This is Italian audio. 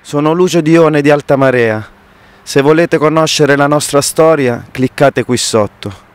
Sono Lucio Dione di Alta Marea. Se volete conoscere la nostra storia, cliccate qui sotto.